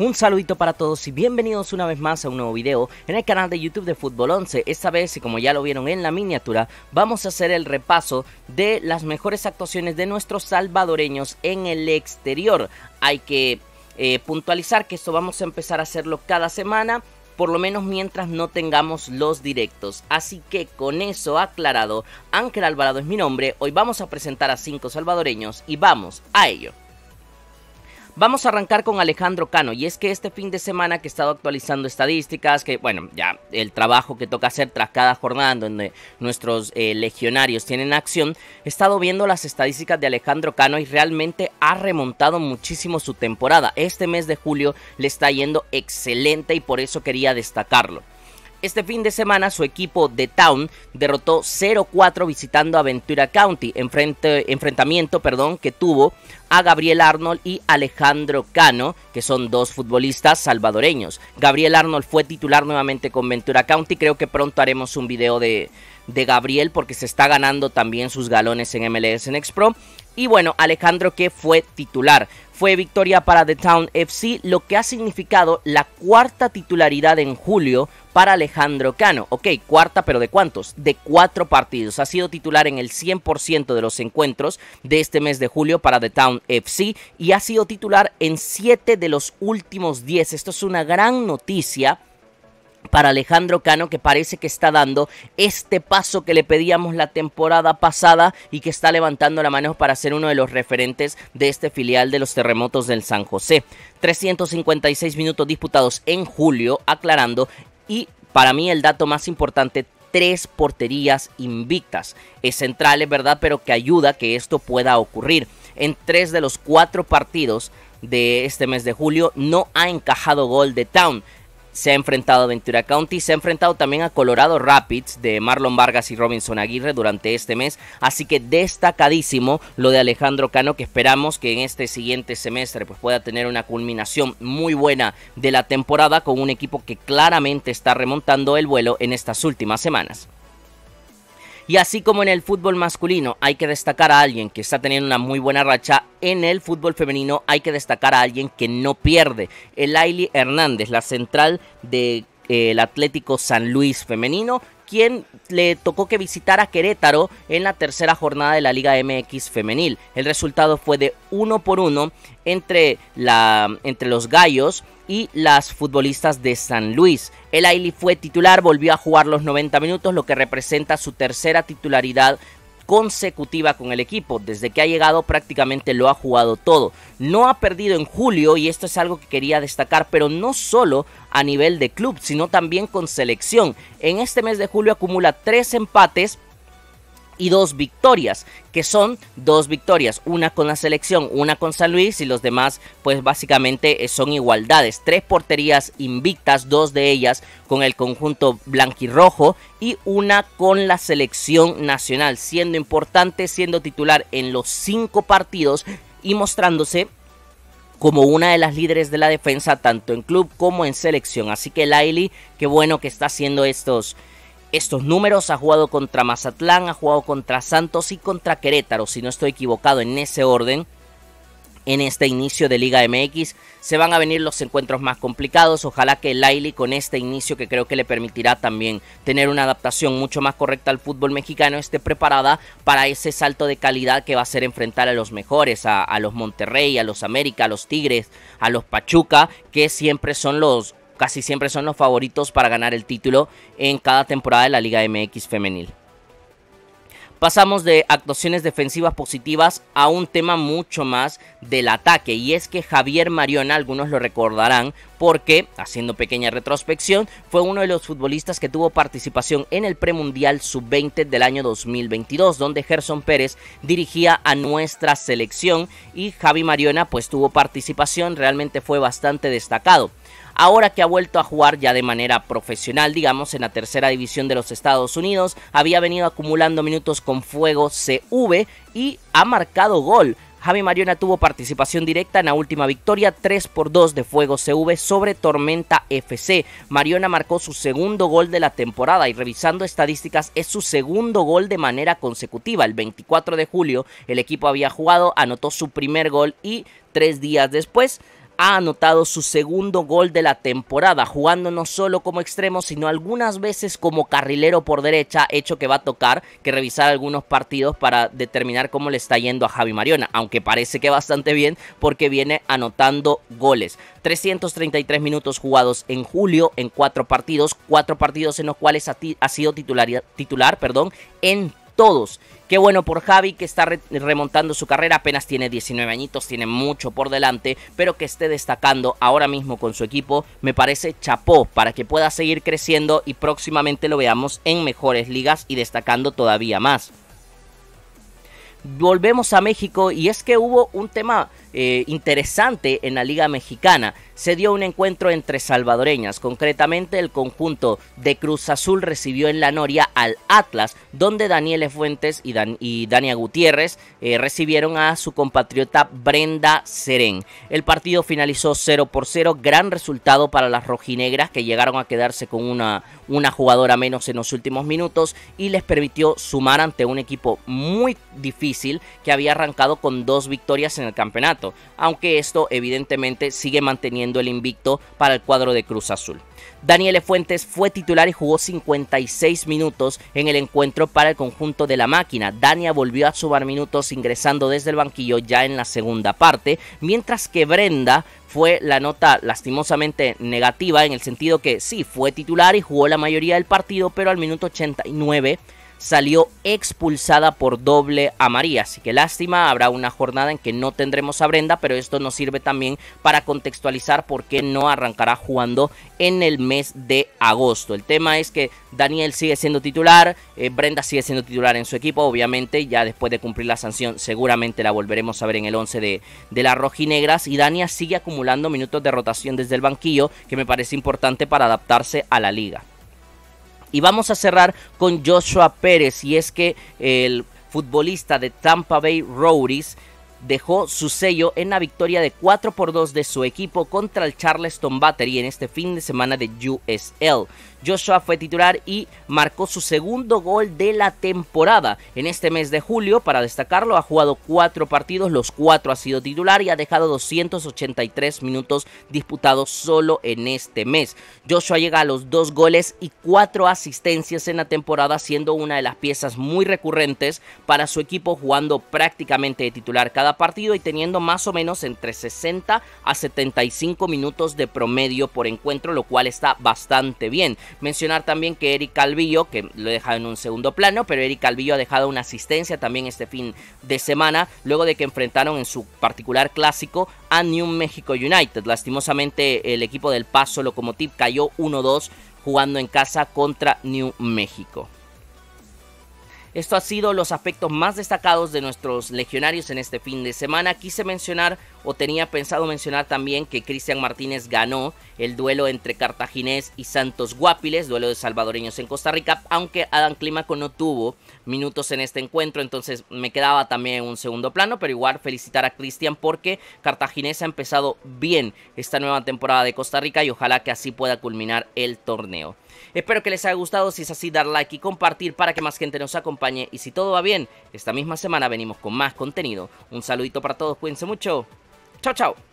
Un saludito para todos y bienvenidos una vez más a un nuevo video en el canal de YouTube de Fútbol 11. Esta vez, y como ya lo vieron en la miniatura, vamos a hacer el repaso de las mejores actuaciones de nuestros salvadoreños en el exterior. Hay que eh, puntualizar que esto vamos a empezar a hacerlo cada semana por lo menos mientras no tengamos los directos. Así que con eso aclarado, Ángel Alvarado es mi nombre, hoy vamos a presentar a cinco salvadoreños y vamos a ello. Vamos a arrancar con Alejandro Cano y es que este fin de semana que he estado actualizando estadísticas, que bueno, ya el trabajo que toca hacer tras cada jornada donde nuestros eh, legionarios tienen acción, he estado viendo las estadísticas de Alejandro Cano y realmente ha remontado muchísimo su temporada. Este mes de julio le está yendo excelente y por eso quería destacarlo. Este fin de semana su equipo de Town derrotó 0-4 visitando a Ventura County, enfrentamiento que tuvo a Gabriel Arnold y Alejandro Cano, que son dos futbolistas salvadoreños. Gabriel Arnold fue titular nuevamente con Ventura County, creo que pronto haremos un video de, de Gabriel porque se está ganando también sus galones en MLS Next Pro. Y bueno, Alejandro que fue titular. Fue victoria para The Town FC, lo que ha significado la cuarta titularidad en julio para Alejandro Cano. Ok, cuarta, pero ¿de cuántos? De cuatro partidos. Ha sido titular en el 100% de los encuentros de este mes de julio para The Town FC y ha sido titular en siete de los últimos 10. Esto es una gran noticia para Alejandro Cano que parece que está dando este paso que le pedíamos la temporada pasada y que está levantando la mano para ser uno de los referentes de este filial de los terremotos del San José. 356 minutos disputados en julio, aclarando, y para mí el dato más importante, tres porterías invictas. Es central, es verdad, pero que ayuda que esto pueda ocurrir. En tres de los cuatro partidos de este mes de julio no ha encajado gol de Town se ha enfrentado a Ventura County, se ha enfrentado también a Colorado Rapids de Marlon Vargas y Robinson Aguirre durante este mes, así que destacadísimo lo de Alejandro Cano que esperamos que en este siguiente semestre pues pueda tener una culminación muy buena de la temporada con un equipo que claramente está remontando el vuelo en estas últimas semanas. Y así como en el fútbol masculino hay que destacar a alguien que está teniendo una muy buena racha, en el fútbol femenino hay que destacar a alguien que no pierde. El Ailey Hernández, la central de eh, Atlético San Luis femenino quien le tocó que visitar a Querétaro en la tercera jornada de la Liga MX femenil. El resultado fue de uno por uno entre, la, entre los gallos y las futbolistas de San Luis. El Ailey fue titular, volvió a jugar los 90 minutos, lo que representa su tercera titularidad consecutiva con el equipo. Desde que ha llegado prácticamente lo ha jugado todo. No ha perdido en julio y esto es algo que quería destacar, pero no solo a nivel de club, sino también con selección. En este mes de julio acumula tres empates y dos victorias, que son dos victorias, una con la selección, una con San Luis y los demás pues básicamente eh, son igualdades, tres porterías invictas, dos de ellas con el conjunto blanquirrojo y una con la selección nacional, siendo importante, siendo titular en los cinco partidos y mostrándose como una de las líderes de la defensa tanto en club como en selección. Así que Laili, qué bueno que está haciendo estos estos números. Ha jugado contra Mazatlán, ha jugado contra Santos y contra Querétaro, si no estoy equivocado en ese orden. En este inicio de Liga MX se van a venir los encuentros más complicados. Ojalá que Laili con este inicio que creo que le permitirá también tener una adaptación mucho más correcta al fútbol mexicano esté preparada para ese salto de calidad que va a ser enfrentar a los mejores, a, a los Monterrey, a los América, a los Tigres, a los Pachuca, que siempre son los, casi siempre son los favoritos para ganar el título en cada temporada de la Liga MX femenil. Pasamos de actuaciones defensivas positivas a un tema mucho más del ataque y es que Javier Mariona, algunos lo recordarán porque, haciendo pequeña retrospección, fue uno de los futbolistas que tuvo participación en el premundial sub-20 del año 2022 donde Gerson Pérez dirigía a nuestra selección y Javi Mariona pues tuvo participación, realmente fue bastante destacado ahora que ha vuelto a jugar ya de manera profesional, digamos, en la tercera división de los Estados Unidos. Había venido acumulando minutos con Fuego CV y ha marcado gol. Javi Mariona tuvo participación directa en la última victoria 3 por 2 de Fuego CV sobre Tormenta FC. Mariona marcó su segundo gol de la temporada y revisando estadísticas es su segundo gol de manera consecutiva. El 24 de julio el equipo había jugado, anotó su primer gol y tres días después ha anotado su segundo gol de la temporada, jugando no solo como extremo, sino algunas veces como carrilero por derecha, hecho que va a tocar que revisar algunos partidos para determinar cómo le está yendo a Javi Mariona, aunque parece que bastante bien porque viene anotando goles. 333 minutos jugados en julio en cuatro partidos, cuatro partidos en los cuales ha, sido titular, titular perdón, en todos. Qué bueno por Javi que está remontando su carrera, apenas tiene 19 añitos, tiene mucho por delante, pero que esté destacando ahora mismo con su equipo, me parece chapó para que pueda seguir creciendo y próximamente lo veamos en mejores ligas y destacando todavía más. Volvemos a México y es que hubo un tema eh, interesante en la Liga Mexicana. Se dio un encuentro entre salvadoreñas, concretamente el conjunto de Cruz Azul recibió en la Noria al Atlas, donde Daniel Fuentes y, Dania Gutiérrez eh, recibieron a su compatriota Brenda Serén. El partido finalizó 0 por 0, gran resultado para las rojinegras que llegaron a quedarse con una jugadora menos en los últimos minutos y les permitió sumar ante un equipo muy difícil que había arrancado con dos victorias en el campeonato aunque esto evidentemente sigue manteniendo el invicto para el cuadro de Cruz Azul. Daniel Fuentes fue titular y jugó 56 minutos en el encuentro para el conjunto de la máquina. Dania volvió a sumar minutos ingresando desde el banquillo ya en la segunda parte, mientras que Brenda fue la nota lastimosamente negativa en el sentido que sí, fue titular y jugó la mayoría del partido, pero al minuto 89 salió expulsada por doble a María, Así que lástima, habrá una jornada en que no tendremos a Brenda, pero esto nos sirve también para contextualizar por qué no arrancará jugando en el mes de agosto. El tema es que Daniel sigue siendo titular, eh, Brenda sigue siendo titular en su equipo, obviamente, ya después de cumplir la sanción seguramente la volveremos a ver en el 11 de, de las rojinegras y Dania sigue acumulando minutos de rotación desde el banquillo, que me parece importante para adaptarse a la liga. Y vamos a cerrar con Joshua Pérez, y es que el futbolista de Tampa Bay Rowdies dejó su sello en la victoria de 4 por 2 de su equipo contra el Charleston Battery en este fin de semana de USL. Joshua fue titular y marcó su segundo gol de la temporada. En este mes de julio, para destacarlo, ha jugado cuatro partidos, los cuatro ha sido titular y ha dejado 283 minutos disputados solo en este mes. Joshua llega a los dos goles y cuatro asistencias en la temporada, siendo una de las piezas muy recurrentes para su equipo, jugando prácticamente de titular cada partido y teniendo más o menos entre 60 a 75 minutos de promedio por encuentro, lo cual está bastante bien. Mencionar también que Eric Calvillo, que lo he dejado en un segundo plano, pero Eric Calvillo ha dejado una asistencia también este fin de semana, luego de que enfrentaron en su particular clásico a New Mexico United. Lastimosamente el equipo del Paso Locomotive cayó 1-2 jugando en casa contra New México. Esto ha sido los aspectos más destacados de nuestros legionarios en este fin de semana. Quise mencionar o tenía pensado mencionar también que Cristian Martínez ganó el duelo entre Cartaginés y Santos Guapiles, duelo de salvadoreños en Costa Rica, aunque Adam Clímaco no tuvo minutos en este encuentro, entonces me quedaba también un segundo plano, pero igual felicitar a Cristian porque Cartaginés ha empezado bien esta nueva temporada de Costa Rica y ojalá que así pueda culminar el torneo. Espero que les haya gustado, si es así dar like y compartir para que más gente nos acompañe y si todo va bien, esta misma semana venimos con más contenido. Un saludito para todos, cuídense mucho. Chao, chao.